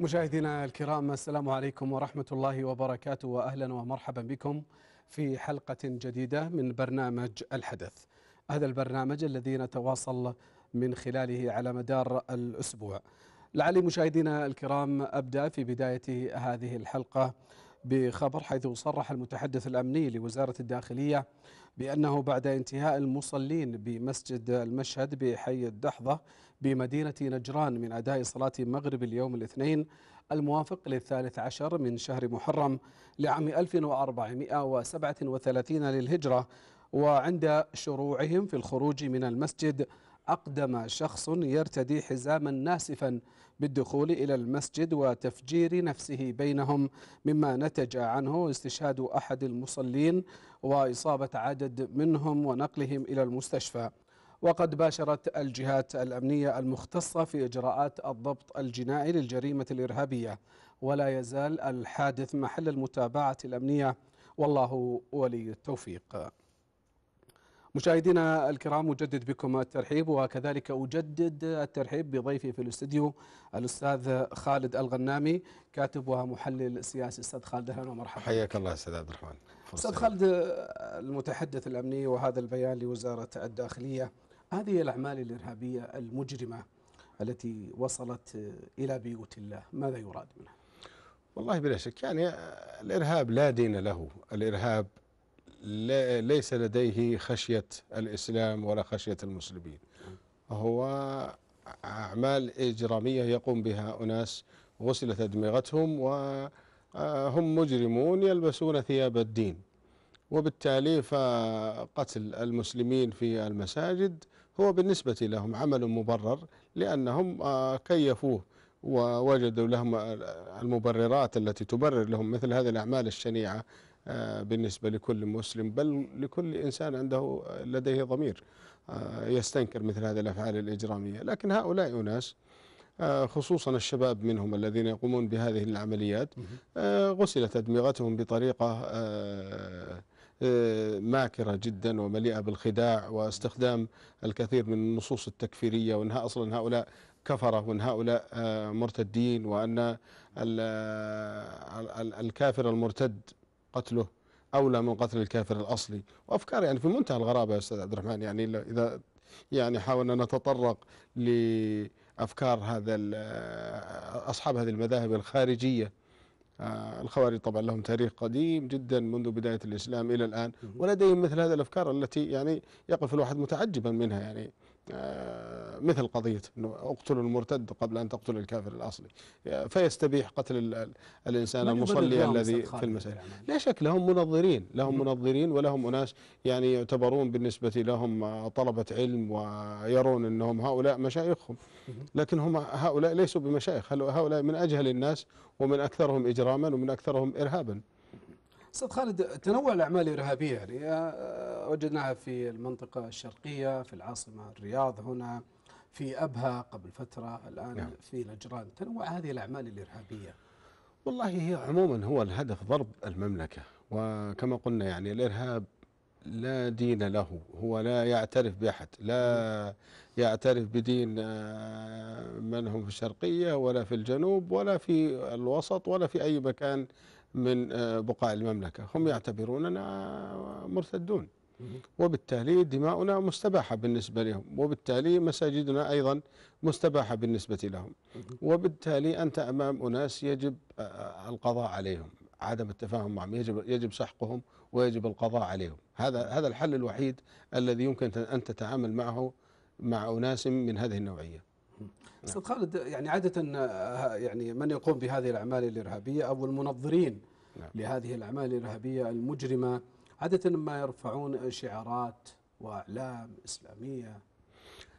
مشاهدينا الكرام السلام عليكم ورحمة الله وبركاته وأهلا ومرحبا بكم في حلقة جديدة من برنامج الحدث هذا البرنامج الذي نتواصل من خلاله على مدار الأسبوع لعلي مشاهدينا الكرام أبدأ في بداية هذه الحلقة بخبر حيث صرح المتحدث الأمني لوزارة الداخلية بأنه بعد انتهاء المصلين بمسجد المشهد بحي الدحضة بمدينة نجران من أداء صلاة مغرب اليوم الاثنين الموافق للثالث عشر من شهر محرم لعام 1437 للهجرة وعند شروعهم في الخروج من المسجد أقدم شخص يرتدي حزاما ناسفا بالدخول إلى المسجد وتفجير نفسه بينهم مما نتج عنه استشهاد أحد المصلين وإصابة عدد منهم ونقلهم إلى المستشفى وقد باشرت الجهات الأمنية المختصة في إجراءات الضبط الجنائي للجريمة الإرهابية ولا يزال الحادث محل المتابعة الأمنية والله ولي التوفيق مشاهدينا الكرام أجدد بكم الترحيب وكذلك أجدد الترحيب بضيفي في الاستديو الأستاذ خالد الغنامي كاتب ومحلل سياسي أستاذ خالد أهلا ومرحبا حياك الله أستاذ عبد الرحمن أستاذ خالد المتحدث الأمني وهذا البيان لوزارة الداخلية هذه الأعمال الإرهابية المجرمة التي وصلت إلى بيوت الله ماذا يراد منها؟ والله بلا شك يعني الإرهاب لا دين له الإرهاب ليس لديه خشية الإسلام ولا خشية المسلمين هو أعمال إجرامية يقوم بها أناس غسلت أدمغتهم وهم آه، مجرمون يلبسون ثياب الدين وبالتالي فقتل المسلمين في المساجد هو بالنسبة لهم عمل مبرر لأنهم آه، كيفوه ووجدوا لهم آه، المبررات التي تبرر لهم مثل هذه الأعمال الشنيعة آه، بالنسبة لكل مسلم بل لكل إنسان عنده لديه ضمير يستنكر مثل هذه الأفعال الإجرامية لكن هؤلاء أناس خصوصا الشباب منهم الذين يقومون بهذه العمليات غسلت أدمغتهم بطريقة آه، ماكرة جدا ومليئة بالخداع واستخدام الكثير من النصوص التكفيرية وأن أصلا هؤلاء كفرة وأن هؤلاء آه، مرتدين وأن آه، الكافر المرتد قتله أولى من قتل الكافر الأصلي وأفكار يعني في منتهى الغرابة يا أستاذ عبد الرحمن يعني إذا يعني حاولنا نتطرق لأفكار هذا أصحاب هذه المذاهب الخارجية آه، الخوارج طبعا لهم تاريخ قديم جدا منذ بداية الإسلام إلى الآن ولديهم مثل هذه الأفكار التي يعني يقف الواحد متعجبا منها يعني آه، مثل قضية أنه اقتلوا المرتد قبل أن تقتل الكافر الأصلي آه، فيستبيح قتل الإنسان المصلي الذي في المساجد يعني. لا شك لهم منظرين لهم منظرين ولهم أناس يعني يعتبرون بالنسبة لهم آه، طلبة علم ويرون أنهم هؤلاء مشايخهم لكن هم هؤلاء ليسوا بمشايخ هؤلاء من أجهل الناس ومن أكثرهم إجراما ومن أكثرهم إرهابا استاذ خالد تنوع الاعمال الارهابيه يعني آه، آه، وجدناها في المنطقه الشرقيه في العاصمه الرياض هنا في ابها قبل فتره الان نعم. في نجران تنوع هذه الاعمال الارهابيه والله هي عموما هو الهدف ضرب المملكه وكما قلنا يعني الارهاب لا دين له هو لا يعترف بأحد لا يعترف بدين آه، من هم في الشرقية ولا في الجنوب ولا في الوسط ولا في أي مكان من آه، بقاع المملكة هم يعتبروننا مرتدون وبالتالي دماؤنا مستباحة بالنسبة لهم وبالتالي مساجدنا أيضا مستباحة بالنسبة لهم وبالتالي أنت أمام أناس يجب آه، آه، القضاء عليهم عدم التفاهم معهم يجب يجب سحقهم ويجب القضاء عليهم هذا هذا الحل الوحيد الذي يمكن أن تتعامل معه مع أناس من هذه النوعية نعم. استاذ خالد يعني عاده آه، يعني من يقوم بهذه الاعمال الارهابيه او المنظرين نعم. لهذه الاعمال الارهابيه المجرمه عاده ما يرفعون شعارات واعلام اسلاميه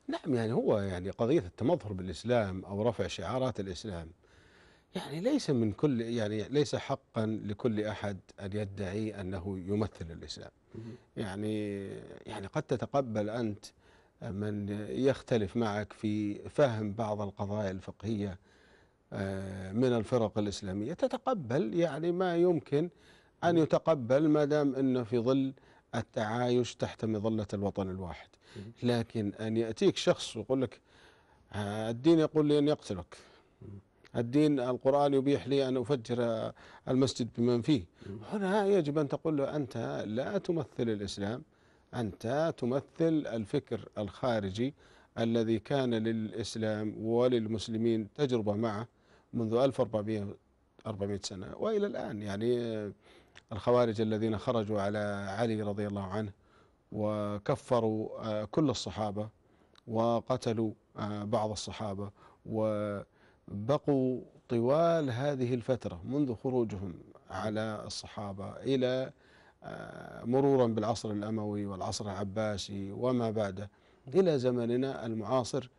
نعم يعني هو يعني قضيه التمظهر بالاسلام او رفع شعارات الاسلام يعني ليس من كل يعني ليس حقا لكل احد ان يدعي انه يمثل الاسلام يعني يعني قد تتقبل انت من يختلف معك في فهم بعض القضايا الفقهية آه، من الفرق الإسلامية تتقبل يعني ما يمكن أن يتقبل ما دام أنه في ظل التعايش تحت مظلة الوطن الواحد لكن أن يأتيك شخص ويقول لك آه، الدين يقول لي أن يقتلك الدين القرآن يبيح لي أن أفجر المسجد بمن فيه هنا يجب أن تقول له أنت لا تمثل الإسلام أنت تمثل الفكر الخارجي الذي كان للإسلام وللمسلمين تجربة معه منذ 1400 400 سنة وإلى الآن يعني الخوارج الذين خرجوا على علي رضي الله عنه وكفروا آه، كل الصحابة وقتلوا آه، بعض الصحابة وبقوا طوال هذه الفترة منذ خروجهم على الصحابة إلى مرورا بالعصر الاموي والعصر العباسي وما بعده الى زمننا المعاصر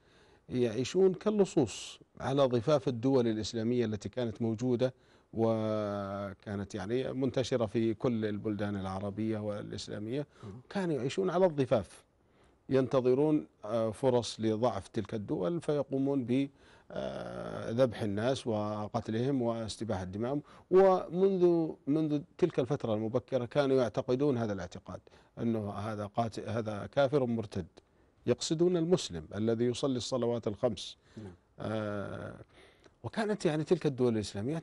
يعيشون كاللصوص على ضفاف الدول الاسلاميه التي كانت موجوده وكانت يعني منتشره في كل البلدان العربيه والاسلاميه كانوا يعيشون على الضفاف ينتظرون فرص لضعف تلك الدول فيقومون ب آه، ذبح الناس وقتلهم واستباحة دمائهم ومنذ منذ تلك الفترة المبكرة كانوا يعتقدون هذا الاعتقاد أنه هذا قاتل هذا كافر مرتد يقصدون المسلم الذي يصلي الصلوات الخمس نعم. آه، وكانت يعني تلك الدول الإسلامية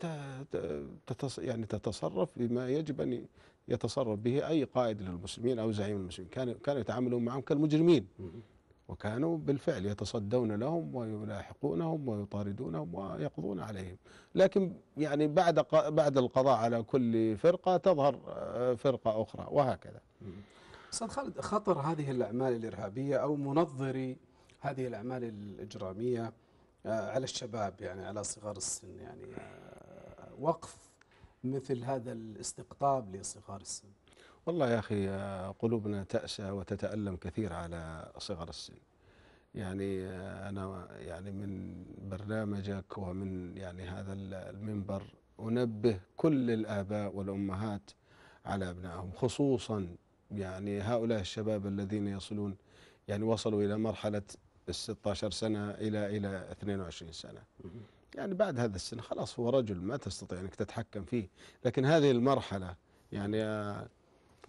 تتص يعني تتصرف بما يجب أن يتصرف به أي قائد للمسلمين أو زعيم المسلمين كانوا كانوا يتعاملون معهم كالمجرمين وكانوا بالفعل يتصدون لهم ويلاحقونهم ويطاردونهم ويقضون عليهم لكن يعني بعد بعد القضاء على كل فرقه تظهر آه، فرقه اخرى وهكذا استاذ خالد خطر هذه الاعمال الارهابيه او منظري هذه الاعمال الاجراميه آه، على الشباب يعني على صغار السن يعني آه، وقف مثل هذا الاستقطاب لصغار السن والله يا أخي آه، قلوبنا تأسى وتتألم كثير على صغر السن يعني آه، أنا يعني من برنامجك ومن يعني هذا المنبر أنبه كل الآباء والأمهات على أبنائهم خصوصا يعني هؤلاء الشباب الذين يصلون يعني وصلوا إلى مرحلة ال 16 سنة إلى إلى 22 سنة يعني بعد هذا السن خلاص هو رجل ما تستطيع أنك تتحكم فيه لكن هذه المرحلة يعني آه،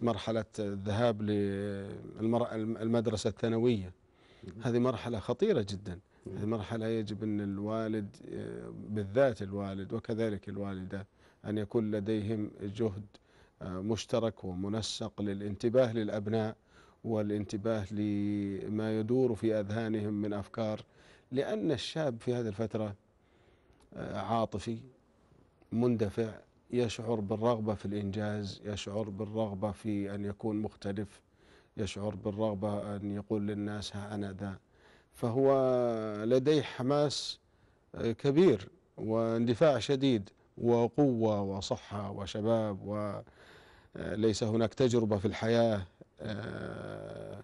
مرحلة الذهاب للمدرسة الثانوية هذه مرحلة خطيرة جدا هذه مرحلة يجب أن الوالد بالذات الوالد وكذلك الوالدة أن يكون لديهم جهد مشترك ومنسق للانتباه للأبناء والانتباه لما يدور في أذهانهم من أفكار لأن الشاب في هذه الفترة آه، عاطفي مندفع يشعر بالرغبة في الإنجاز يشعر بالرغبة في أن يكون مختلف يشعر بالرغبة أن يقول للناس ها أنا ذا فهو لديه حماس آه، كبير واندفاع شديد وقوة وصحة وشباب وليس آه، هناك تجربة في الحياة آه،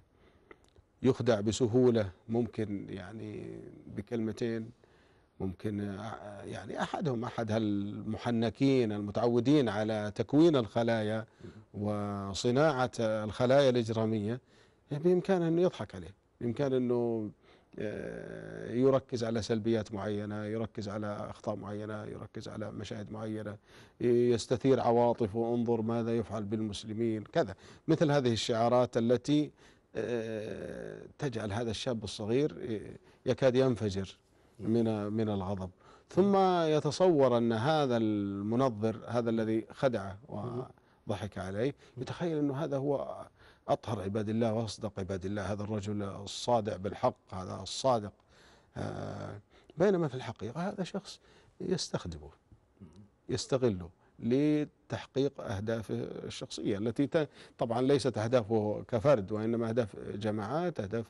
يخدع بسهولة ممكن يعني بكلمتين ممكن آه، يعني أحدهم أحد المحنكين المتعودين على تكوين الخلايا وصناعة الخلايا الإجرامية بإمكانه أنه يضحك عليه بإمكانه أنه آه، يركز على سلبيات معينة يركز على أخطاء معينة يركز على مشاهد معينة يستثير عواطف وانظر ماذا يفعل بالمسلمين كذا مثل هذه الشعارات التي آه، تجعل هذا الشاب الصغير يكاد ينفجر من من الغضب ثم يتصور ان هذا المنظر هذا الذي خدعه وضحك عليه يتخيل انه هذا هو اطهر عباد الله واصدق عباد الله هذا الرجل الصادع بالحق هذا الصادق آه، بينما في الحقيقه هذا شخص يستخدمه يستغله لتحقيق اهدافه الشخصيه التي طبعا ليست اهدافه كفرد وانما اهداف جماعات اهداف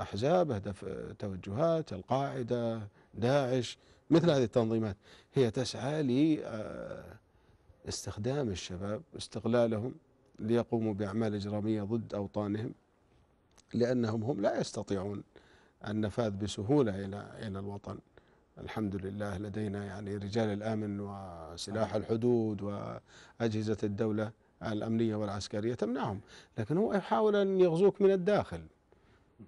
أحزاب هدف توجهات القاعدة داعش مثل هذه التنظيمات هي تسعى لاستخدام آه، الشباب استغلالهم ليقوموا بأعمال إجرامية ضد أوطانهم لأنهم هم لا يستطيعون النفاذ بسهولة إلى إلى الوطن الحمد لله لدينا يعني رجال الأمن وسلاح نعم. الحدود وأجهزة الدولة الأمنية والعسكرية تمنعهم لكن هو يحاول أن يغزوك من الداخل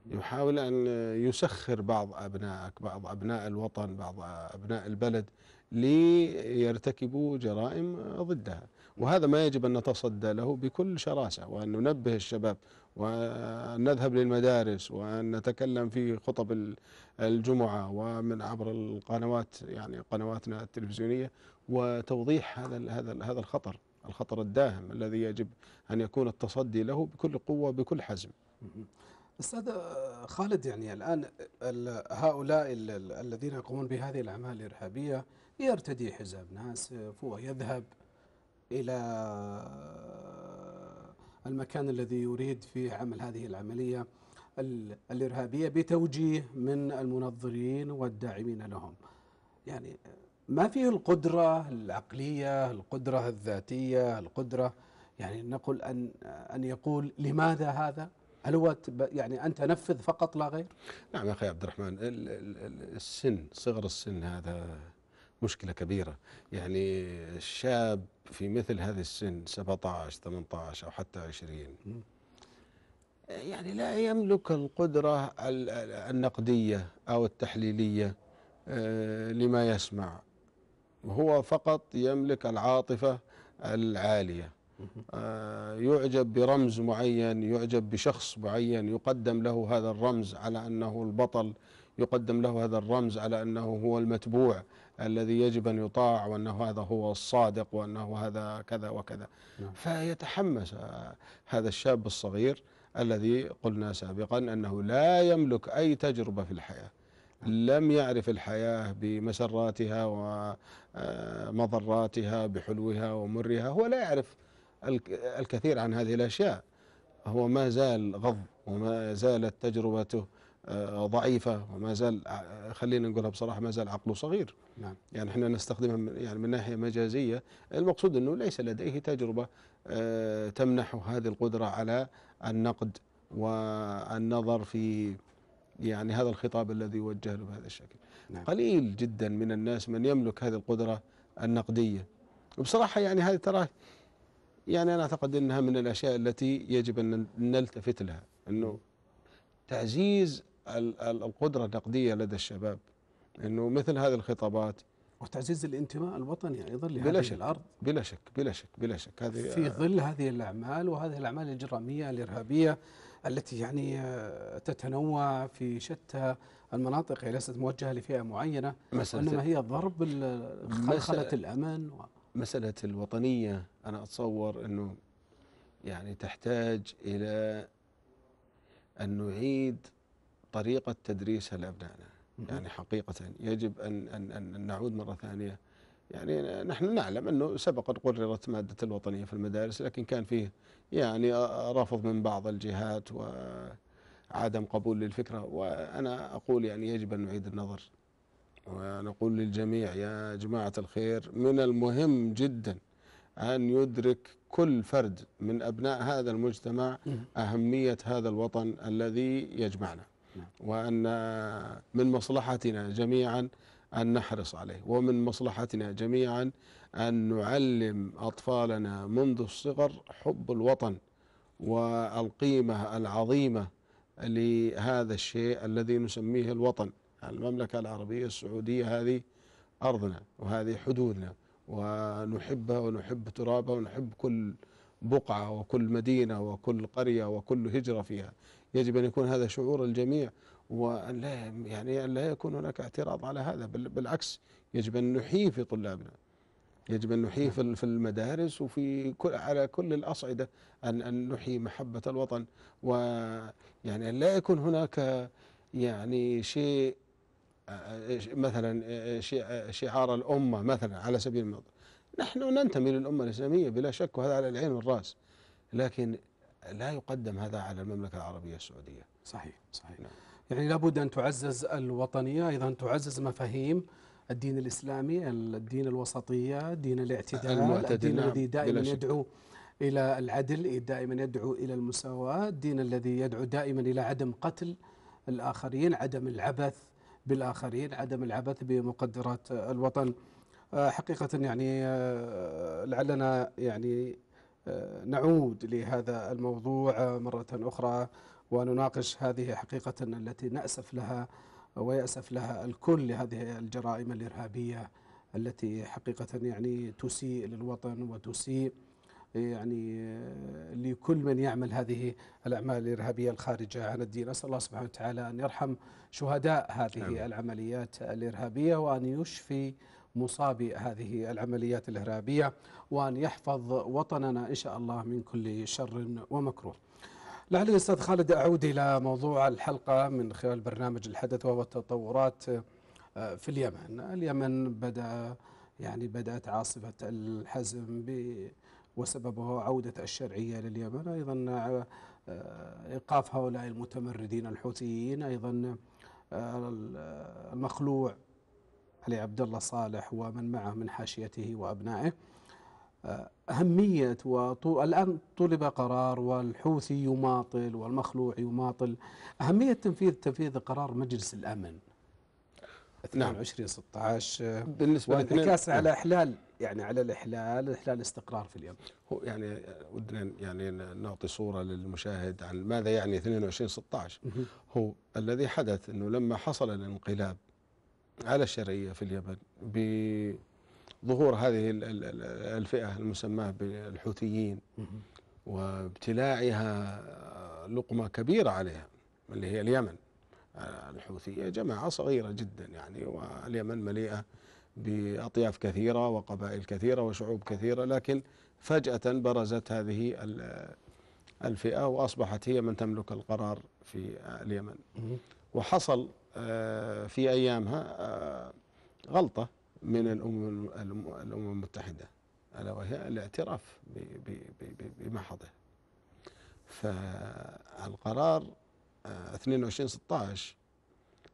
يحاول أن يسخر بعض أبنائك بعض أبناء الوطن بعض أبناء البلد ليرتكبوا جرائم ضدها وهذا ما يجب أن نتصدى له بكل شراسة وأن ننبه الشباب وأن نذهب للمدارس وأن نتكلم في خطب الجمعة ومن عبر القنوات يعني قنواتنا التلفزيونية وتوضيح هذا هذا هذا الخطر الخطر الداهم الذي يجب أن يكون التصدي له بكل قوة بكل حزم استاذ خالد يعني الان هؤلاء الذين يقومون بهذه الاعمال الارهابيه يرتدي حزام ناسف ويذهب الى المكان الذي يريد فيه عمل هذه العمليه الارهابيه بتوجيه من المنظرين والداعمين لهم. يعني ما فيه القدره العقليه، القدره الذاتيه، القدره يعني نقول ان ان يقول لماذا هذا؟ هل هو يعني ان تنفذ فقط لا غير؟ نعم يا أخي عبد الرحمن السن صغر السن هذا مشكلة كبيرة يعني الشاب في مثل هذا السن 17 18 أو حتى 20 يعني لا يملك القدرة النقدية أو التحليلية آه، لما يسمع هو فقط يملك العاطفة العالية آه، يعجب برمز معين يعجب بشخص معين يقدم له هذا الرمز على أنه البطل يقدم له هذا الرمز على أنه هو المتبوع الذي يجب أن يطاع وأنه هذا هو الصادق وأنه هذا كذا وكذا نعم. فيتحمس هذا الشاب الصغير الذي قلنا سابقا أنه لا يملك أي تجربة في الحياة لم يعرف الحياة بمسراتها ومضراتها آه، بحلوها ومرها هو لا يعرف الكثير عن هذه الأشياء هو ما زال غض وما زالت تجربته آه، ضعيفة وما زال خلينا نقولها بصراحة ما زال عقله صغير نعم. يعني احنا نستخدمها يعني من ناحية مجازية المقصود أنه ليس لديه تجربة آه، تمنحه هذه القدرة على النقد والنظر في يعني هذا الخطاب الذي يوجه له بهذا الشكل نعم. قليل جدا من الناس من يملك هذه القدرة النقدية وبصراحة يعني هذه ترى يعني أنا أعتقد أنها من الأشياء التي يجب أن نلتفت لها أنه تعزيز القدرة النقدية لدى الشباب أنه مثل هذه الخطابات وتعزيز الانتماء الوطني ايضا لهذه بلا شك الارض بلا شك بلا شك بلا شك هذه في آه ظل هذه الاعمال وهذه الاعمال الجراميه الارهابيه التي يعني آه، تتنوع في شتى المناطق هي ليست موجهه لفئه معينه وانما هي ضرب خلخله الامن و مسألة الوطنية أنا أتصور أنه يعني تحتاج إلى أن نعيد طريقة تدريسها لأبنائنا يعني حقيقة يجب أن, أن, أن نعود مرة ثانية يعني نحن نعلم أنه سبق قررت مادة الوطنية في المدارس لكن كان فيه يعني رفض من بعض الجهات وعدم قبول للفكرة وأنا أقول يعني يجب أن نعيد النظر ونقول للجميع يا جماعة الخير من المهم جدا أن يدرك كل فرد من أبناء هذا المجتمع أهمية هذا الوطن الذي يجمعنا نعم. وأن من مصلحتنا جميعا أن نحرص عليه ومن مصلحتنا جميعا أن نعلم أطفالنا منذ الصغر حب الوطن والقيمة العظيمة لهذا الشيء الذي نسميه الوطن المملكة العربية السعودية هذه أرضنا وهذه حدودنا ونحبها ونحب ترابها ونحب كل بقعة وكل مدينة وكل قرية وكل هجرة فيها يجب أن يكون هذا شعور الجميع وأن لا يعني أن لا يكون هناك اعتراض على هذا بالعكس يجب أن نحيي في طلابنا يجب أن نحيي في المدارس وفي كل على كل الأصعدة أن أن نحيي محبة الوطن ويعني أن لا يكون هناك يعني شيء مثلا شعار الأمة مثلا على سبيل المثال نحن ننتمي للأمة الإسلامية بلا شك وهذا على العين والرأس لكن لا يقدم هذا على المملكة العربية السعودية صحيح صحيح نعم. يعني لابد أن تعزز الوطنية أيضا تعزز مفاهيم الدين الإسلامي الدين الوسطية دين الاعتدال الدين نعم. الذي دائما يدعو إلى العدل دائما يدعو إلى المساواة الدين الذي يدعو دائما إلى عدم قتل الآخرين عدم العبث بالآخرين عدم العبث بمقدرات الوطن آه، حقيقة يعني آه، لعلنا يعني آه، نعود لهذا الموضوع مرة أخرى ونناقش هذه حقيقة التي نأسف لها ويأسف لها الكل لهذه الجرائم الإرهابية التي حقيقة يعني تسيء للوطن وتسيء يعني آه، لكل من يعمل هذه الأعمال الإرهابية الخارجة عن الدين أسأل الله سبحانه وتعالى أن يرحم شهداء هذه أمين. العمليات الإرهابية وأن يشفي مصابي هذه العمليات الإرهابية وأن يحفظ وطننا إن شاء الله من كل شر ومكروه لعل الأستاذ خالد أعود إلى موضوع الحلقة من خلال برنامج الحدث وهو التطورات آه، في اليمن اليمن بدأ يعني بدأت عاصفة الحزم ب وسببه عودة الشرعية لليمن أيضا آه، إيقاف هؤلاء المتمردين الحوثيين أيضا آه، المخلوع علي عبد الله صالح ومن معه من حاشيته وأبنائه آه، أهمية وطو... الآن طلب قرار والحوثي يماطل والمخلوع يماطل أهمية تنفيذ تنفيذ قرار مجلس الأمن 22 نعم. 16 بالنسبة وانعكاس على إحلال يعني على الإحلال الاحلال استقرار في اليمن هو يعني ودنا يعني نعطي صورة للمشاهد عن ماذا يعني 22 16 هو الذي حدث أنه لما حصل الانقلاب على الشرعية في اليمن بظهور هذه الفئة المسماة بالحوثيين وابتلاعها لقمة كبيرة عليها اللي هي اليمن الحوثية جماعة صغيرة جدا يعني واليمن مليئة بأطياف كثيرة وقبائل كثيرة وشعوب كثيرة لكن فجأة برزت هذه الفئة وأصبحت هي من تملك القرار في اليمن وحصل آه، في أيامها آه، غلطة من الأمم الأمم المتحدة ألا وهي الاعتراف بمحضه فالقرار 22 آه، 16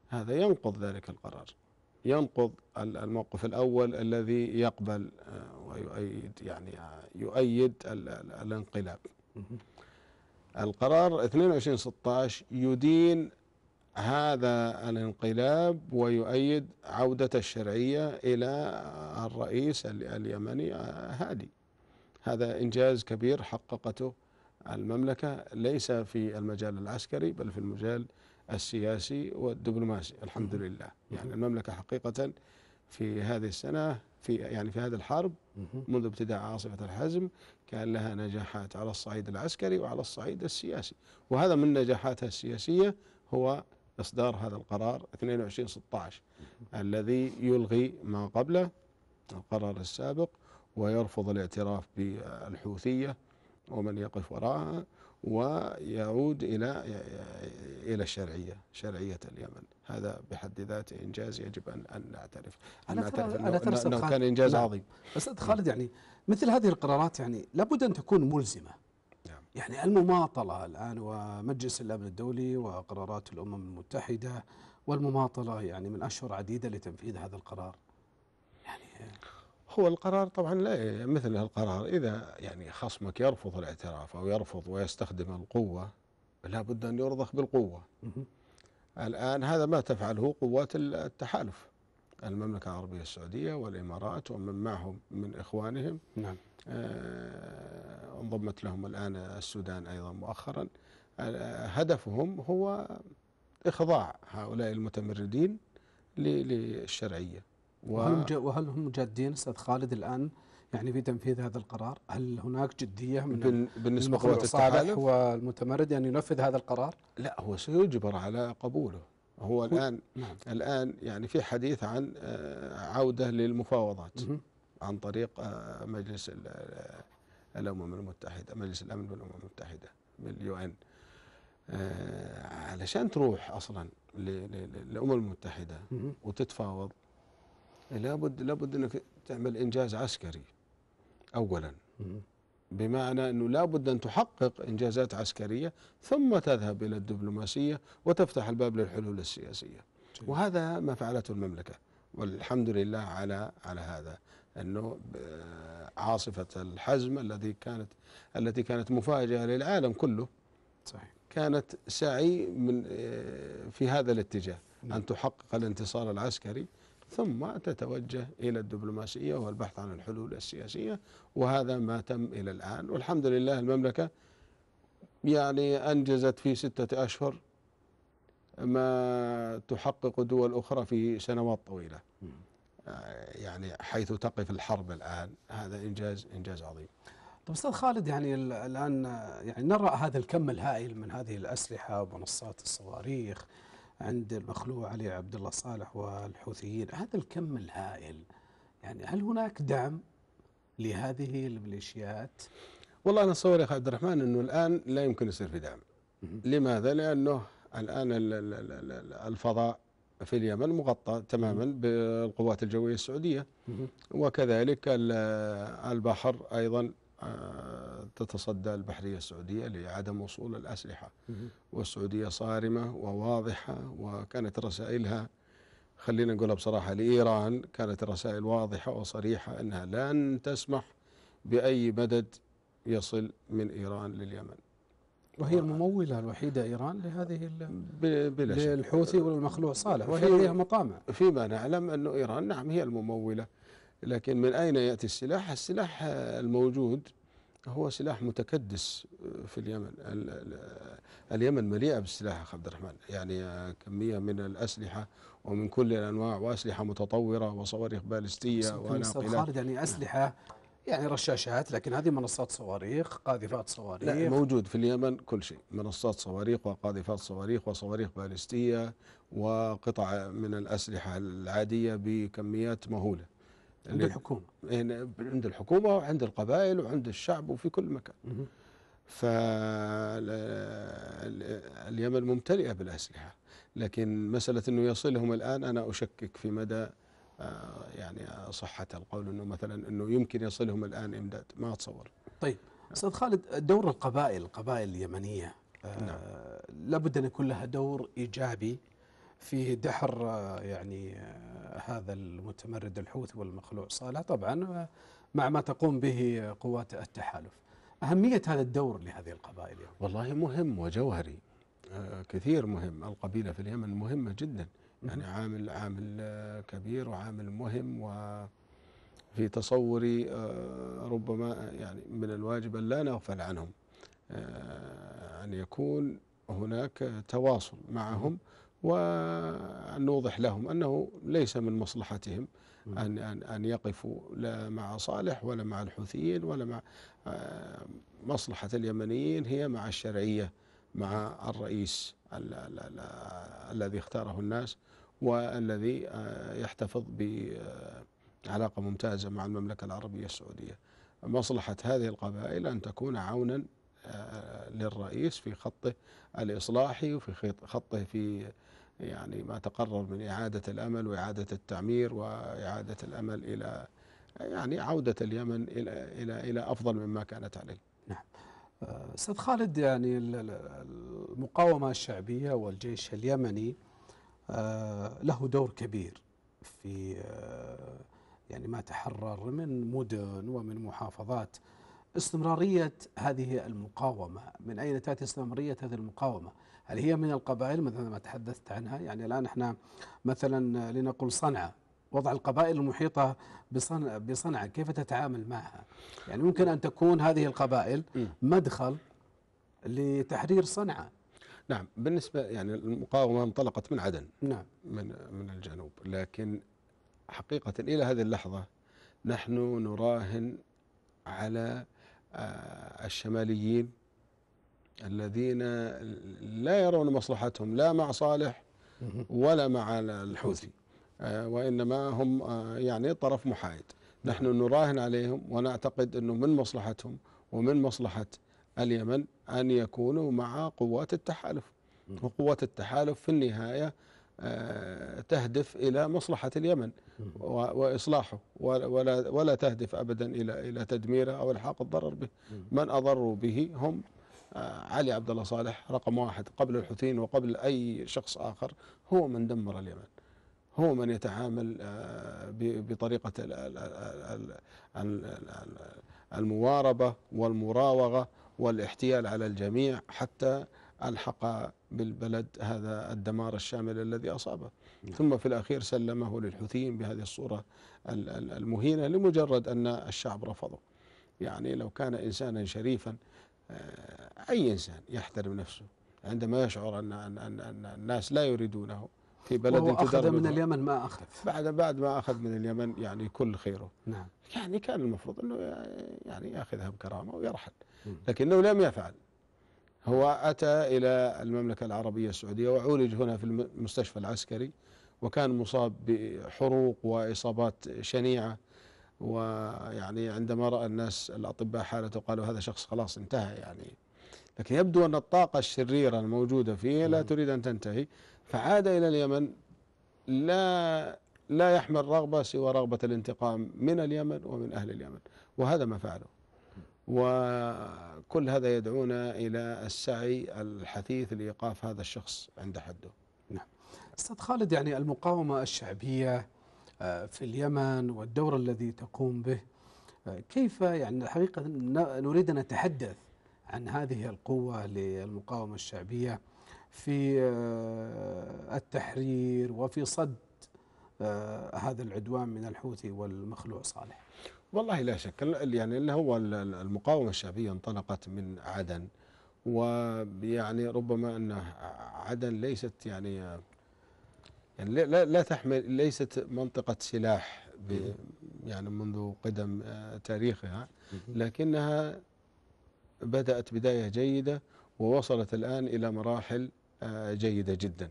هذا ينقض ذلك القرار ينقض الموقف الأول الذي يقبل آه، ويؤيد يعني آه، يؤيد الانقلاب القرار 2216 يدين هذا الانقلاب ويؤيد عودة الشرعية إلى آه، الرئيس اليمني هادي هذا إنجاز كبير حققته المملكة ليس في المجال العسكري بل في المجال السياسي والدبلوماسي الحمد لله يعني المملكة حقيقة في هذه السنة في يعني في هذه الحرب منذ ابتداء عاصفة الحزم كان لها نجاحات على الصعيد العسكري وعلى الصعيد السياسي وهذا من نجاحاتها السياسية هو إصدار هذا القرار 2216 الذي يلغي ما قبله القرار السابق ويرفض الاعتراف بالحوثية ومن يقف وراءها ويعود إلى إلى الشرعية شرعية اليمن هذا بحد ذاته إنجاز يجب أن أن نعترف أن نعترف أنه, أنه كان إنجاز نعم. عظيم أستاذ خالد يعني مثل هذه القرارات يعني لابد أن تكون ملزمة نعم. يعني المماطلة الآن ومجلس الأمن الدولي وقرارات الأمم المتحدة والمماطلة يعني من أشهر عديدة لتنفيذ هذا القرار يعني هو القرار طبعا لا مثل القرار إذا يعني خصمك يرفض الاعتراف أو يرفض ويستخدم القوة لا بد أن يرضخ بالقوة الآن هذا ما تفعله قوات التحالف المملكة العربية السعودية والإمارات ومن معهم من إخوانهم نعم. آه انضمت لهم الآن السودان أيضا مؤخرا هدفهم هو إخضاع هؤلاء المتمردين للشرعية و... وهل, وهل هم جادين استاذ خالد الان يعني في تنفيذ هذا القرار؟ هل هناك جديه من بال... بالنسبه لقوات التحالف والمتمرد ان يعني ينفذ هذا القرار؟ لا هو سيجبر على قبوله هو الان نعم. الان يعني في حديث عن آه، عوده للمفاوضات م -م. عن طريق آه، مجلس آه، الامم المتحده مجلس الامن بالامم المتحده باليو ان علشان تروح اصلا للامم المتحده وتتفاوض إيه، لابد لابد انك تعمل انجاز عسكري اولا بمعنى انه لابد ان تحقق انجازات عسكريه ثم تذهب الى الدبلوماسيه وتفتح الباب للحلول السياسيه وهذا ما فعلته المملكه والحمد لله على على هذا انه آه، عاصفه الحزم الذي كانت التي كانت مفاجاه للعالم كله صحيح كانت سعي من آه، في هذا الاتجاه نعم. ان تحقق الانتصار العسكري ثم تتوجه إلى الدبلوماسية والبحث عن الحلول السياسية وهذا ما تم إلى الآن والحمد لله المملكة يعني أنجزت في ستة أشهر ما تحقق دول أخرى في سنوات طويلة آه، يعني حيث تقف الحرب الآن هذا إنجاز إنجاز عظيم طب استاذ خالد يعني الان يعني نرى هذا الكم الهائل من هذه الاسلحه ومنصات الصواريخ عند المخلوع علي عبد الله صالح والحوثيين هذا الكم الهائل يعني هل هناك دعم لهذه الميليشيات؟ والله انا اتصور يا اخي عبد الرحمن انه الان لا يمكن يصير في دعم. لماذا؟ لانه الان الفضاء في اليمن مغطى تماما بالقوات الجويه السعوديه وكذلك البحر ايضا آه، تتصدى البحرية السعودية لعدم وصول الأسلحة والسعودية صارمة وواضحة وكانت رسائلها خلينا نقولها بصراحة لإيران كانت رسائل واضحة وصريحة أنها لن تسمح بأي مدد يصل من إيران لليمن وهي الممولة الوحيدة إيران لهذه بلا شك للحوثي والمخلوع صالح وهي لها مطامع فيما نعلم أن إيران نعم هي الممولة لكن من أين يأتي السلاح السلاح الموجود هو سلاح متكدس آه، في اليمن اليمن مليئة بالسلاح يا عبد الرحمن يعني آه، كمية من الأسلحة ومن كل الأنواع وأسلحة متطورة وصواريخ بالستية خالد يعني أسلحة يعني رشاشات لكن هذه منصات صواريخ قاذفات صواريخ لا موجود في اليمن كل شيء منصات صواريخ وقاذفات صواريخ وصواريخ بالستية وقطع من الأسلحة العادية بكميات مهولة عند الحكومه يعني عند الحكومه وعند القبائل وعند الشعب وفي كل مكان ف اليمن ممتلئه بالاسلحه لكن مساله انه يصلهم الان انا اشكك في مدى آه، يعني صحه القول انه مثلا انه يمكن يصلهم الان امداد ما اتصور طيب استاذ خالد دور القبائل القبائل اليمنيه آه، نعم. لابد ان يكون لها دور ايجابي في دحر آه، يعني آه، هذا المتمرد الحوثي والمخلوع صالح طبعا آه، مع ما تقوم به قوات التحالف أهمية هذا الدور لهذه القبائل يعني. والله مهم وجوهري كثير مهم القبيلة في اليمن مهمة جدا يعني عامل عامل كبير وعامل مهم وفي تصوري ربما يعني من الواجب أن لا نغفل عنهم أن يكون هناك تواصل معهم وأن نوضح لهم أنه ليس من مصلحتهم أن أن أن يقفوا لا مع صالح ولا مع الحوثيين ولا مع آه، مصلحة اليمنيين هي مع الشرعية مع الرئيس الذي اختاره الناس والذي آه، يحتفظ بعلاقة آه، ممتازة مع المملكة العربية السعودية مصلحة هذه القبائل أن تكون عونا للرئيس في خطه الإصلاحي وفي خطه في يعني ما تقرر من إعادة الأمل وإعادة التعمير وإعادة الأمل إلى يعني عودة اليمن إلى إلى إلى أفضل مما كانت عليه. نعم. آه، أستاذ خالد يعني المقاومة الشعبية والجيش اليمني آه، له دور كبير في آه، يعني ما تحرر من مدن ومن محافظات استمرارية هذه المقاومة من أين تأتي استمرارية هذه المقاومة هل هي من القبائل مثلا ما تحدثت عنها يعني الآن احنا مثلا لنقل صنعاء وضع القبائل المحيطة بصنع بصنعاء كيف تتعامل معها يعني ممكن أن تكون هذه القبائل مدخل لتحرير صنعاء نعم بالنسبة يعني المقاومة انطلقت من عدن نعم من من الجنوب لكن حقيقة إلى هذه اللحظة نحن نراهن على آه، الشماليين الذين لا يرون مصلحتهم لا مع صالح ولا مع الحوثي آه، وإنما هم آه، يعني طرف محايد نحن نراهن عليهم ونعتقد أنه من مصلحتهم ومن مصلحة اليمن أن يكونوا مع قوات التحالف وقوات التحالف في النهاية آه، تهدف إلى مصلحة اليمن وإصلاحه ولا, ولا تهدف أبدا إلى إلى تدميره أو الحاق الضرر به من أضروا به هم آه، علي عبد الله صالح رقم واحد قبل الحوثيين وقبل أي شخص آخر هو من دمر اليمن هو من يتعامل آه، بطريقة المواربة والمراوغة والاحتيال على الجميع حتى ألحق بالبلد هذا الدمار الشامل الذي أصابه ثم في الأخير سلمه للحوثيين بهذه الصورة المهينة لمجرد أن الشعب رفضه يعني لو كان إنسانا شريفا آه، أي إنسان يحترم نفسه عندما يشعر أن, أن, أن, أن الناس لا يريدونه في بلد وهو أخذ من اليمن ما أخذ بعد بعد ما أخذ من اليمن يعني كل خيره نعم يعني كان المفروض أنه يعني يأخذها بكرامة ويرحل لكنه لم يفعل هو أتى إلى المملكة العربية السعودية وعولج هنا في المستشفى العسكري وكان مصاب بحروق وإصابات شنيعة ويعني عندما رأى الناس الأطباء حالته قالوا هذا شخص خلاص انتهى يعني لكن يبدو أن الطاقة الشريرة الموجودة فيه لا نعم. تريد أن تنتهي فعاد إلى اليمن لا لا يحمل رغبة سوى رغبة الانتقام من اليمن ومن أهل اليمن وهذا ما فعله وكل هذا يدعونا إلى السعي الحثيث لإيقاف هذا الشخص عند حده نعم أستاذ خالد يعني المقاومة الشعبية آه، في اليمن والدور الذي تقوم به آه، كيف يعني حقيقة نريد أن نتحدث عن هذه القوة للمقاومة الشعبية في آه، التحرير وفي صد آه، هذا العدوان من الحوثي والمخلوع صالح والله لا شك يعني اللي هو المقاومة الشعبية انطلقت من عدن ويعني ربما أن عدن ليست يعني يعني لا, لا تحمل ليست منطقة سلاح يعني منذ قدم آه، تاريخها لكنها بدأت بداية جيدة ووصلت الآن إلى مراحل آه، جيدة جدا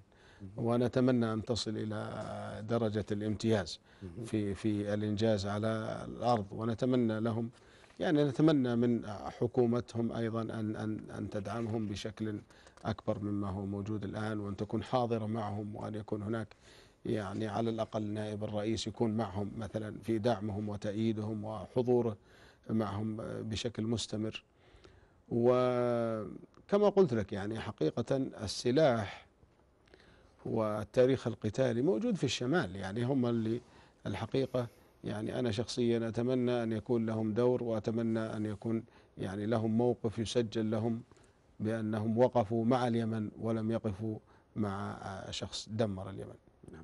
ونتمنى أن تصل إلى درجة الامتياز في في الإنجاز على الأرض ونتمنى لهم يعني نتمنى من حكومتهم أيضا أن أن أن تدعمهم بشكل أكبر مما هو موجود الآن وأن تكون حاضرة معهم وأن يكون هناك يعني على الأقل نائب الرئيس يكون معهم مثلا في دعمهم وتأييدهم وحضوره معهم آه، بشكل مستمر وكما قلت لك يعني حقيقة السلاح والتاريخ القتالي موجود في الشمال يعني هم اللي الحقيقة يعني أنا شخصيا أتمنى أن يكون لهم دور وأتمنى أن يكون يعني لهم موقف يسجل لهم بأنهم وقفوا مع اليمن ولم يقفوا مع شخص دمر اليمن نعم.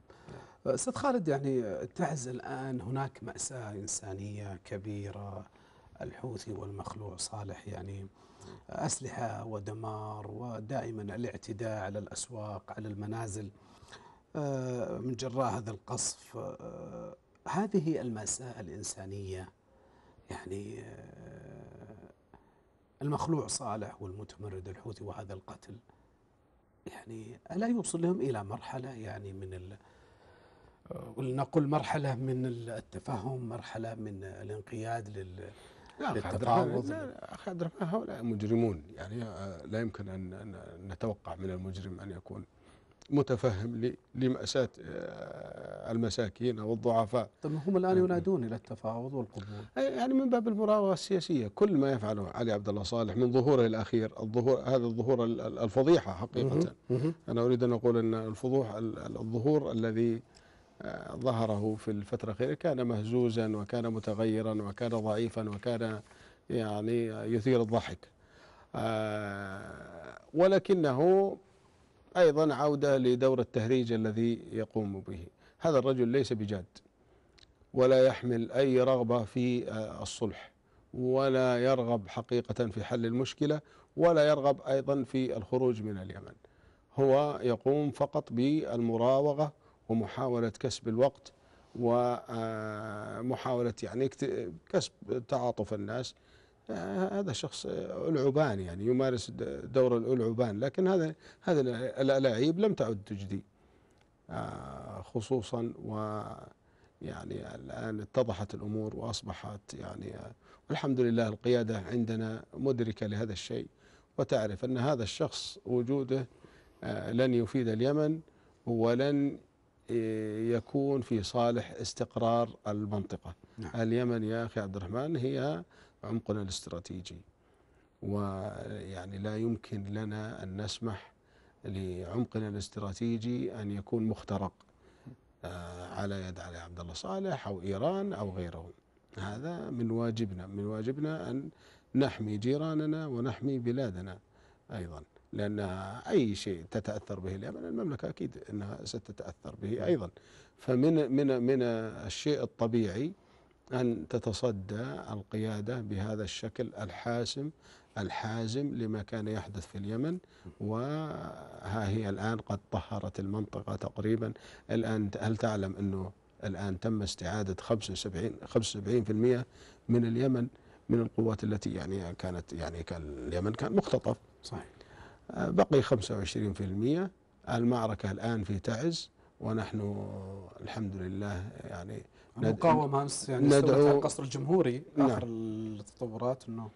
أستاذ خالد يعني تعز الآن هناك مأساة إنسانية كبيرة الحوثي والمخلوع صالح يعني أسلحة ودمار ودائما الاعتداء على الأسواق على المنازل آه، من جراء هذا القصف آه، هذه المأساة الإنسانية يعني آه، المخلوع صالح والمتمرد الحوثي وهذا القتل يعني ألا يوصلهم إلى مرحلة يعني من ولنقل مرحلة من التفهم مرحلة من الانقياد لل للتفاوض للتقاوض اخي عبد الرحمن هؤلاء مجرمون يعني آه، لا يمكن ان نتوقع من المجرم ان يكون متفهم لمأساة آه، المساكين أو الضعفاء طب هم الآن نعم. ينادون إلى التفاوض والقبول يعني من باب المراوغة السياسية كل ما يفعله علي عبد الله صالح من ظهوره الأخير الظهور هذا الظهور الفضيحة حقيقة أنا أريد أن أقول أن الفضوح الظهور الذي ظهره في الفترة الأخيرة كان مهزوزا وكان متغيرا وكان ضعيفا وكان يعني يثير الضحك آه، ولكنه أيضا عودة لدور التهريج الذي يقوم به هذا الرجل ليس بجاد ولا يحمل أي رغبة في آه، الصلح ولا يرغب حقيقة في حل المشكلة ولا يرغب أيضا في الخروج من اليمن هو يقوم فقط بالمراوغة ومحاولة كسب الوقت ومحاولة آه، يعني كسب تعاطف الناس آه، هذا شخص ألعبان يعني يمارس دور العبان لكن هذا هذا الألاعيب لم تعد تجدي آه، خصوصا و يعني الآن اتضحت الأمور وأصبحت يعني والحمد لله القيادة عندنا مدركة لهذا الشيء وتعرف أن هذا الشخص وجوده لن يفيد اليمن ولن يكون في صالح استقرار المنطقة نعم. اليمن يا أخي عبد الرحمن هي عمقنا الاستراتيجي ويعني لا يمكن لنا أن نسمح لعمقنا الاستراتيجي أن يكون مخترق آه، على يد علي عبد الله صالح أو إيران أو غيرهم هذا من واجبنا من واجبنا أن نحمي جيراننا ونحمي بلادنا أيضا لأن أي شيء تتأثر به اليمن المملكة أكيد أنها ستتأثر به نعم. أيضا فمن من من الشيء الطبيعي أن تتصدى القيادة بهذا الشكل الحاسم الحازم لما كان يحدث في اليمن نعم. وها هي الآن قد طهرت المنطقة تقريبا الآن هل تعلم أنه الآن تم استعادة 75 75% من اليمن من القوات التي يعني كانت يعني كان اليمن كان مختطف صحيح بقي 25% المعركة الآن في تعز ونحن الحمد لله يعني المقاومة أمس يعني ندعو على القصر الجمهوري نعم. آخر نعم التطورات أنه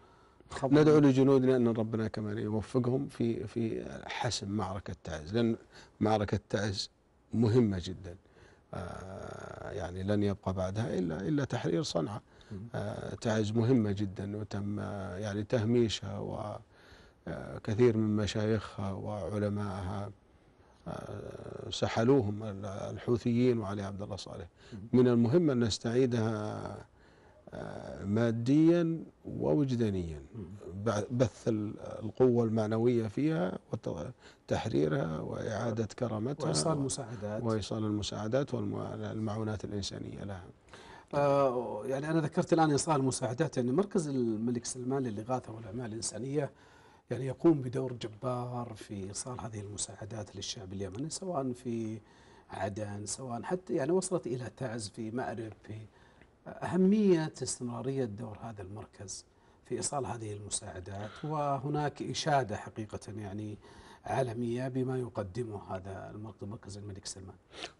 ندعو لجنودنا أن ربنا كمان يوفقهم في في حسم معركة تعز لأن معركة تعز مهمة جدا آه، يعني لن يبقى بعدها إلا إلا تحرير صنعاء آه، تعز مهمة جدا وتم آه، يعني تهميشها و كثير من مشايخها وعلمائها آه، سحلوهم الحوثيين وعلي عبد الله صالح من المهم أن نستعيدها آه، ماديا ووجدانيا بث القوة المعنوية فيها وتحريرها وإعادة كرامتها وإيصال المساعدات وإيصال المساعدات والمعونات الإنسانية لها آه يعني أنا ذكرت الآن إيصال المساعدات يعني مركز الملك سلمان للإغاثة والأعمال الإنسانية يعني يقوم بدور جبار في إيصال هذه المساعدات للشعب اليمني سواء في عدن سواء حتى يعني وصلت إلى تعز في مأرب في أهمية استمرارية دور هذا المركز في إيصال هذه المساعدات وهناك إشادة حقيقة يعني عالمية بما يقدمه هذا المركز الملك سلمان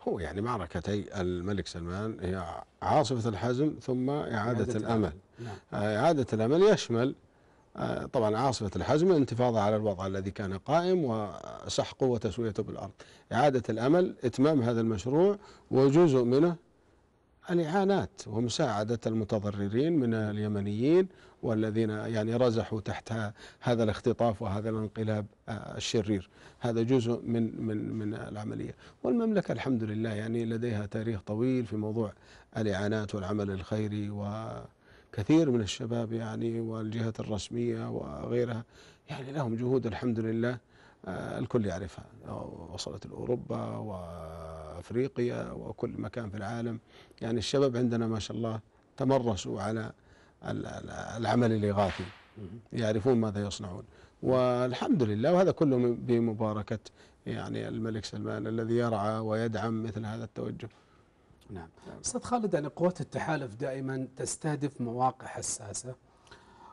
هو يعني معركتي الملك سلمان هي عاصفة الحزم ثم إعادة, إعادة الأمل نعم. آه، إعادة الأمل يشمل آه، طبعا عاصفة الحزم الانتفاضة على الوضع الذي كان قائم وسحقه وتسويته بالأرض إعادة الأمل إتمام هذا المشروع وجزء منه الإعانات ومساعدة المتضررين من اليمنيين والذين يعني رزحوا تحت هذا الاختطاف وهذا الانقلاب آه، الشرير هذا جزء من من من العملية والمملكة الحمد لله يعني لديها تاريخ طويل في موضوع الإعانات والعمل الخيري و كثير من الشباب يعني والجهات الرسمية وغيرها يعني لهم جهود الحمد لله آه، الكل يعرفها وصلت لأوروبا وأفريقيا وكل مكان في العالم يعني الشباب عندنا ما شاء الله تمرسوا على العمل الإغاثي يعرفون ماذا يصنعون والحمد لله وهذا كله بمباركة يعني الملك سلمان الذي يرعى ويدعم مثل هذا التوجه نعم. نعم أستاذ خالد يعني قوات التحالف دائما تستهدف مواقع حساسة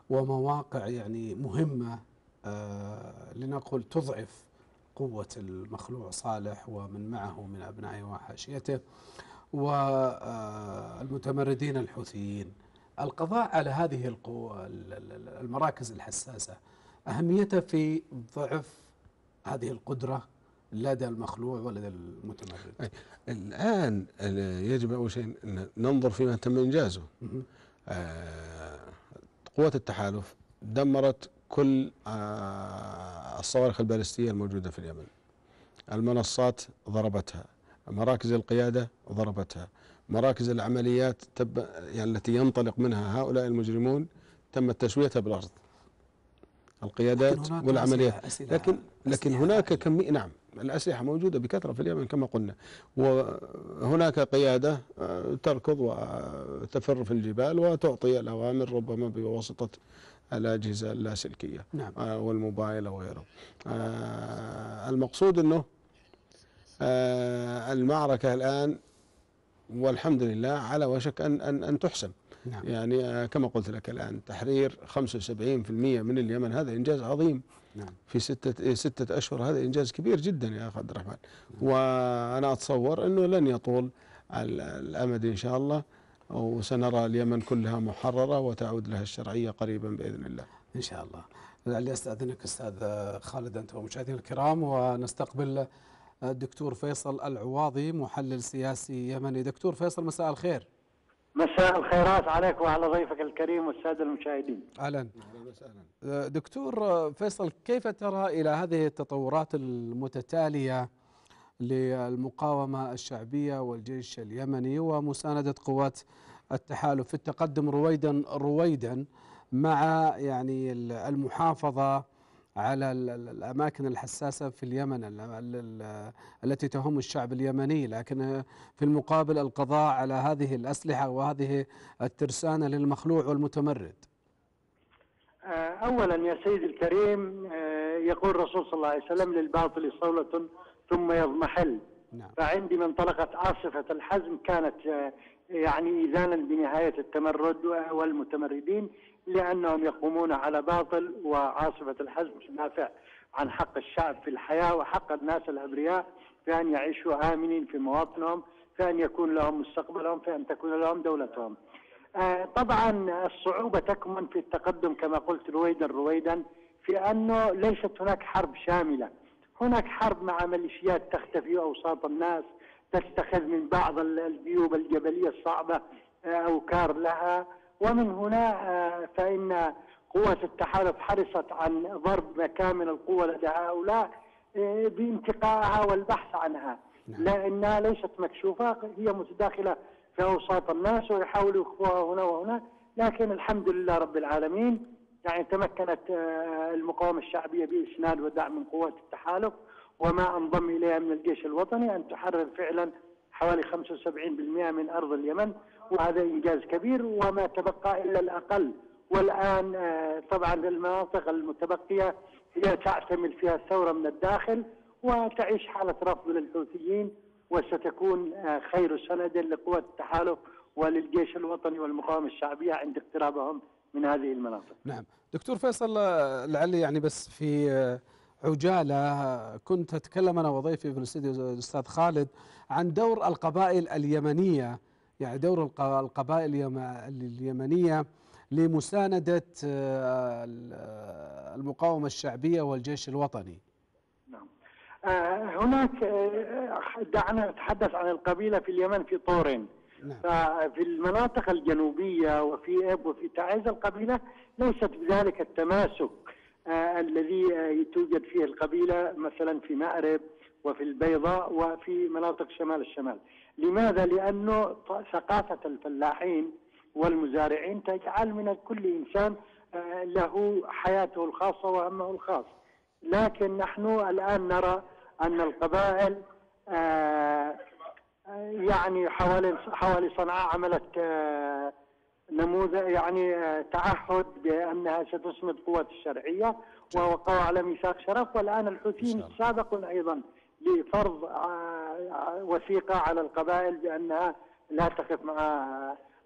ومواقع يعني مهمة آه لنقل تضعف قوة المخلوع صالح ومن معه من أبنائه وحاشيته والمتمردين آه، الحوثيين القضاء على هذه القوة المراكز الحساسة أهميتها في ضعف هذه القدرة لدى المخلوع ولدى المتمرد الآن يجب أول شيء ان ننظر فيما تم إنجازه آه، قوات التحالف دمرت كل آه، الصواريخ البالستية الموجودة في اليمن المنصات ضربتها مراكز القيادة ضربتها مراكز العمليات تب يعني التي ينطلق منها هؤلاء المجرمون تم تشويتها بالأرض القيادات والعمليات لكن لكن هناك كمية نعم الأسلحة موجودة بكثرة في اليمن كما قلنا وهناك قيادة آه، تركض وتفر في الجبال وتعطي الأوامر ربما بواسطة الأجهزة اللاسلكية نعم. آه، والموبايل وغيره آه، المقصود أنه المعركة الآن والحمد لله على وشك أن, أن, أن تحسم نعم. يعني كما قلت لك الآن تحرير 75% من اليمن هذا إنجاز عظيم نعم. في ستة إيه، ستة أشهر هذا إنجاز كبير جدا يا أخ عبد الرحمن وأنا أتصور أنه لن يطول الأمد إن شاء الله وسنرى اليمن كلها محررة وتعود لها الشرعية قريبا بإذن الله إن شاء الله لعلي أستأذنك أستاذ خالد أنت ومشاهدينا الكرام ونستقبل الدكتور فيصل العواضي محلل سياسي يمني دكتور فيصل مساء الخير مساء الخيرات عليك وعلى ضيفك الكريم والسادة المشاهدين أهلا وسهلا أه، دكتور أه، فيصل كيف ترى إلى هذه التطورات المتتالية للمقاومة الشعبية والجيش اليمني ومساندة قوات التحالف في التقدم رويدا رويدا مع يعني المحافظة على الأماكن الحساسة في اليمن التي تهم الشعب اليمني لكن في المقابل القضاء على هذه الأسلحة وهذه الترسانة للمخلوع والمتمرد آه، أولا يا سيد الكريم آه، يقول الرسول صلى الله عليه وسلم للباطل صولة ثم يضمحل نعم. فعندي من طلقت عاصفة الحزم كانت آه، يعني إذانا بنهاية التمرد والمتمردين لأنهم يقومون على باطل وعاصفة الحزم تدافع عن حق الشعب في الحياة وحق الناس الأبرياء في أن يعيشوا آمنين في مواطنهم في أن يكون لهم مستقبلهم في أن تكون لهم دولتهم آه، طبعا الصعوبة تكمن في التقدم كما قلت رويدا رويدا في أنه ليست هناك حرب شاملة هناك حرب مع ميليشيات تختفي أوساط الناس تتخذ من بعض الجيوب الجبلية الصعبة آه، أوكار لها ومن هنا آه، فإن قوة التحالف حرصت عن ضرب مكامن القوة لدى هؤلاء آه، بانتقائها والبحث عنها نعم. لأنها ليست مكشوفة هي متداخلة في أوساط الناس ويحاولوا يخفوها هنا وهنا لكن الحمد لله رب العالمين يعني تمكنت آه، المقاومة الشعبية بإسناد ودعم من قوات التحالف وما انضم إليها من الجيش الوطني أن تحرر فعلا حوالي 75% من أرض اليمن وهذا إنجاز كبير وما تبقى إلا الأقل والآن آه، طبعا المناطق المتبقية هي تعتمل فيها الثورة من الداخل وتعيش حالة رفض للحوثيين وستكون آه، خير سند لقوات التحالف وللجيش الوطني والمقاومة الشعبية عند اقترابهم من هذه المناطق نعم دكتور فيصل آه، لعلي يعني بس في عجالة كنت أتكلم أنا وضيفي في الاستديو الأستاذ خالد عن دور القبائل اليمنية يعني دور القبائل اليمنية لمساندة آه، المقاومة الشعبية والجيش الوطني نعم آه، هناك آه، دعنا نتحدث عن القبيلة في اليمن في طورين نعم. في المناطق الجنوبية وفي إب وفي تعز القبيلة ليست بذلك التماسك الذي توجد فيه القبيلة مثلا في مأرب وفي البيضاء وفي مناطق شمال الشمال لماذا؟ لأنه ثقافة الفلاحين والمزارعين تجعل من كل إنسان آه، له حياته الخاصة وهمه الخاص لكن نحن الآن نرى أن القبائل آه، آه، يعني حوالي حوالي صنعاء عملت نموذج يعني تعهد بانها ستصمد قوات الشرعيه ووقعوا على ميثاق شرف والان الحوثيين سابقون ايضا لفرض آه، آه، وثيقة على القبائل بأنها لا تقف مع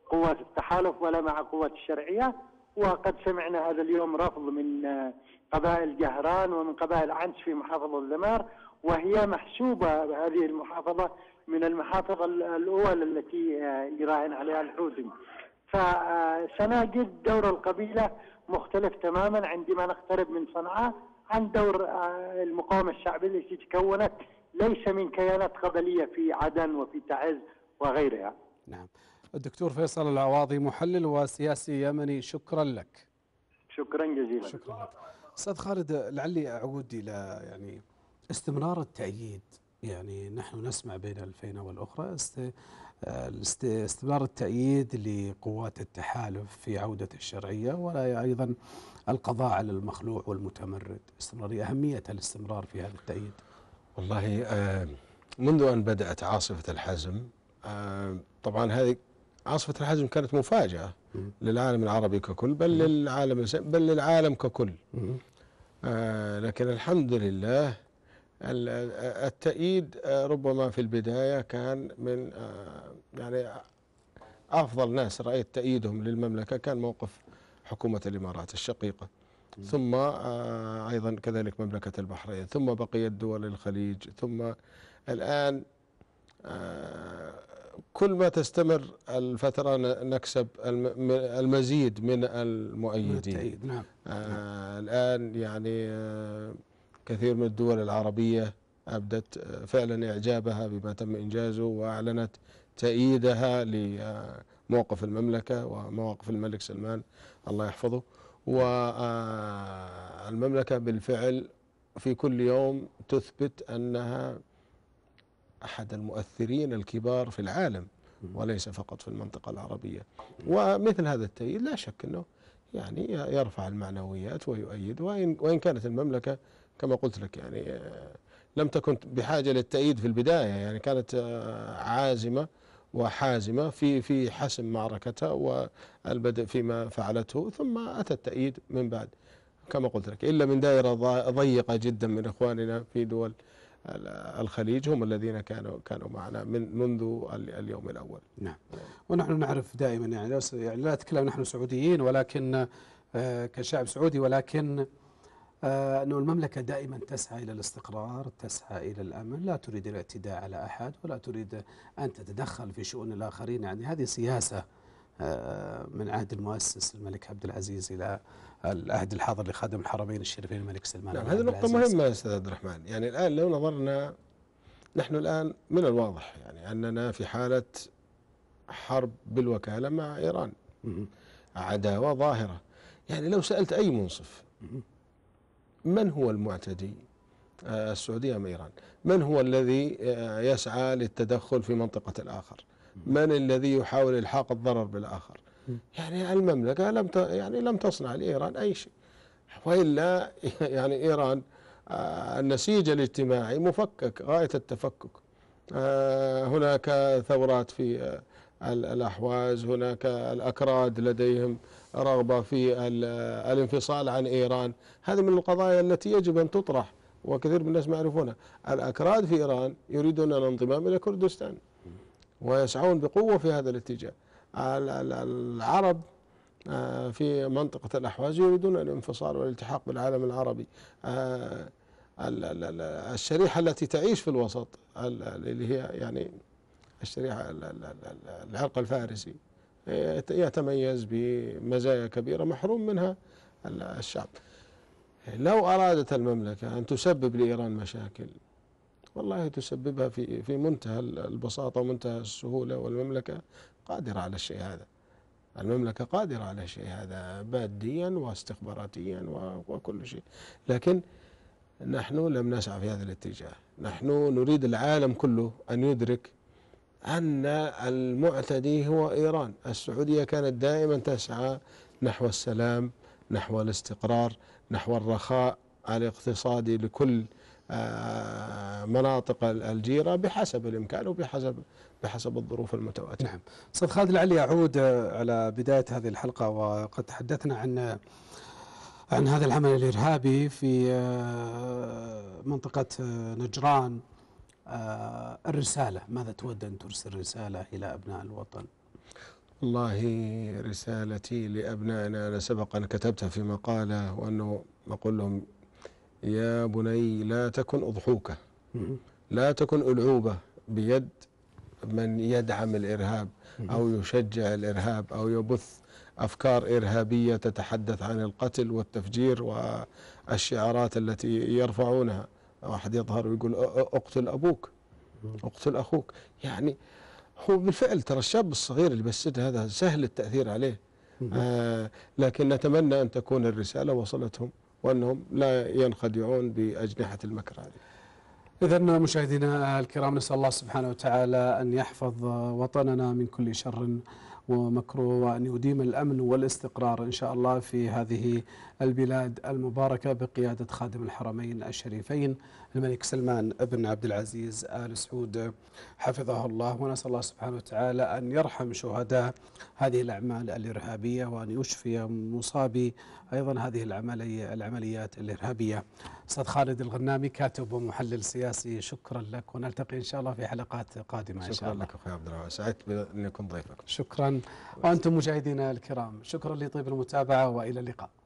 قوات التحالف ولا مع قوات الشرعية وقد سمعنا هذا اليوم رفض من آه، قبائل جهران ومن قبائل عنش في محافظة الذمار وهي محسوبة هذه المحافظة من المحافظ الأول التي يراهن عليها الحوثي فسنجد دور القبيلة مختلف تماما عندما نقترب من صنعاء عن دور آه، المقاومه الشعبيه التي تكونت ليس من كيانات قبليه في عدن وفي تعز وغيرها. نعم. الدكتور فيصل العواضي محلل وسياسي يمني شكرا لك. شكرا جزيلا. شكرا لك. استاذ خالد لعلي اعود الى يعني استمرار التأييد يعني نحن نسمع بين الفينة والأخرى استمرار التأييد لقوات التحالف في عودة الشرعية ولا أيضا القضاء على المخلوع والمتمرد استمرارية أهمية الاستمرار في هذا التأييد والله آه، منذ أن بدأت عاصفة الحزم آه، طبعا هذه عاصفة الحزم كانت مفاجأة للعالم العربي ككل بل للعالم بل للعالم ككل آه، لكن الحمد لله التأييد آه، ربما في البداية كان من آه، يعني أفضل ناس رأيت تأييدهم للمملكة كان موقف حكومة الإمارات الشقيقة ثم آه، أيضا كذلك مملكة البحرين ثم بقية دول الخليج ثم الآن كل ما تستمر الفترة نكسب المزيد من المؤيدين نعم. الآن يعني كثير من الدول العربية أبدت آه، فعلا إعجابها بما تم إنجازه وأعلنت تأييدها لموقف المملكة ومواقف الملك سلمان الله يحفظه والمملكة آه، بالفعل في كل يوم تثبت أنها أحد المؤثرين الكبار في العالم وليس فقط في المنطقة العربية ومثل هذا التأييد لا شك أنه يعني يرفع المعنويات ويؤيد وإن, وإن كانت المملكة كما قلت لك يعني آه، لم تكن بحاجه للتأييد في البدايه يعني كانت آه، عازمه وحازمه في في حسم معركتها والبدء فيما فعلته ثم اتى التأييد من بعد كما قلت لك الا من دائره ضيقه جدا من اخواننا في دول الخليج هم الذين كانوا كانوا معنا من منذ اليوم الاول. نعم. ونحن نعرف دائما يعني لا يعني اتكلم نحن سعوديين ولكن آه، كشعب سعودي ولكن آه، أنه المملكة دائما تسعى إلى الاستقرار تسعى إلى الأمن لا تريد الاعتداء على أحد ولا تريد أن تتدخل في شؤون الآخرين يعني هذه سياسة آه، من عهد المؤسس الملك عبد العزيز الى العهد الحاضر لخادم الحرمين الشريفين الملك سلمان نعم هذه نقطة مهمة استاذ عبد الرحمن، يعني الان لو نظرنا نحن الان من الواضح يعني اننا في حالة حرب بالوكالة مع ايران عداوة ظاهرة، يعني لو سألت اي منصف من هو المعتدي آه، السعودية أم إيران من هو الذي آه، يسعى للتدخل في منطقة الآخر من الذي يحاول إلحاق الضرر بالآخر يعني المملكة لم يعني لم تصنع لإيران أي شيء وإلا يعني إيران آه، النسيج الاجتماعي مفكك غاية التفكك هناك ثورات في الأحواز هناك الأكراد لديهم رغبة في الانفصال عن إيران هذه من القضايا التي يجب أن تطرح وكثير من الناس ما يعرفونها الأكراد في إيران يريدون الانضمام إلى كردستان ويسعون بقوة في هذا الاتجاه العرب آه، في منطقة الأحواز يريدون الانفصال والالتحاق بالعالم العربي آه، الشريحة التي تعيش في الوسط اللي هي يعني الشريحة العرق الفارسي يتميز بمزايا كبيرة محروم منها الشعب لو أرادت المملكة أن تسبب لإيران مشاكل والله تسببها في في منتهى البساطة ومنتهى السهولة والمملكة قادرة على الشيء هذا المملكة قادرة على الشيء هذا ماديا واستخباراتيا وكل شيء لكن نحن لم نسعى في هذا الاتجاه نحن نريد العالم كله أن يدرك أن المعتدي هو إيران السعودية كانت دائما تسعى نحو السلام نحو الاستقرار نحو الرخاء الاقتصادي لكل آه، مناطق الجيرة بحسب الإمكان وبحسب بحسب الظروف المتواترة نعم أستاذ خالد لعلي أعود آه، على بداية هذه الحلقة وقد تحدثنا عن آه، عن هذا العمل الإرهابي في منطقة نجران آه، الرسالة ماذا تود أن ترسل رسالة إلى أبناء الوطن والله رسالتي لأبنائنا أنا سبق أن كتبتها في مقالة وأنه أقول لهم يا بني لا تكن أضحوكة لا تكن ألعوبة بيد من يدعم الإرهاب أو يشجع الإرهاب أو يبث أفكار إرهابية تتحدث عن القتل والتفجير والشعارات التي يرفعونها واحد يظهر ويقول اقتل ابوك اقتل اخوك يعني هو بالفعل ترى الشاب الصغير اللي بالسن هذا سهل التاثير عليه آه لكن نتمنى ان تكون الرساله وصلتهم وانهم لا ينخدعون باجنحه المكر هذه. اذا مشاهدينا الكرام نسال الله سبحانه وتعالى ان يحفظ وطننا من كل شر ومكروه وأن يديم الأمن والاستقرار إن شاء الله في هذه البلاد المباركة بقيادة خادم الحرمين الشريفين الملك سلمان بن عبد العزيز آل سعود حفظه الله ونسأل الله سبحانه وتعالى أن يرحم شهداء هذه الأعمال الإرهابية وأن يشفي مصابي أيضا هذه العملية العمليات الإرهابية أستاذ خالد الغنامي كاتب ومحلل سياسي شكرا لك ونلتقي إن شاء الله في حلقات قادمة إن شاء الله شكرا لك اخوي عبد الله سعدت بأن أكون ضيفك شكرا وأنتم مشاهدينا الكرام شكرا لطيب المتابعة وإلى اللقاء